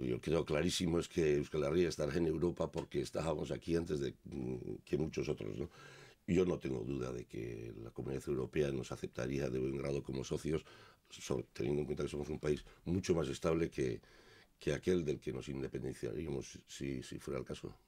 yo creo clarísimo es que Euskal Herria está en Europa porque estábamos aquí antes de mm, que muchos otros. ¿no? Yo no tengo duda de que la Comunidad Europea nos aceptaría de buen grado como socios, teniendo en cuenta que somos un país mucho más estable que, que aquel del que nos independenciaríamos si, si fuera el caso.